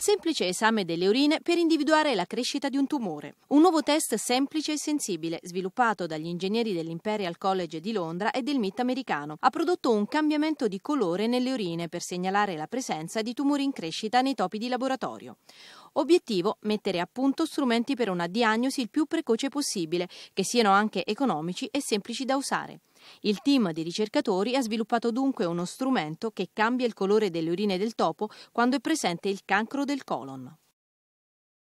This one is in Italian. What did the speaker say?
un semplice esame delle urine per individuare la crescita di un tumore. Un nuovo test semplice e sensibile, sviluppato dagli ingegneri dell'Imperial College di Londra e del MIT americano, ha prodotto un cambiamento di colore nelle urine per segnalare la presenza di tumori in crescita nei topi di laboratorio. Obiettivo mettere a punto strumenti per una diagnosi il più precoce possibile, che siano anche economici e semplici da usare. Il team di ricercatori ha sviluppato dunque uno strumento che cambia il colore delle urine del topo quando è presente il cancro del colon.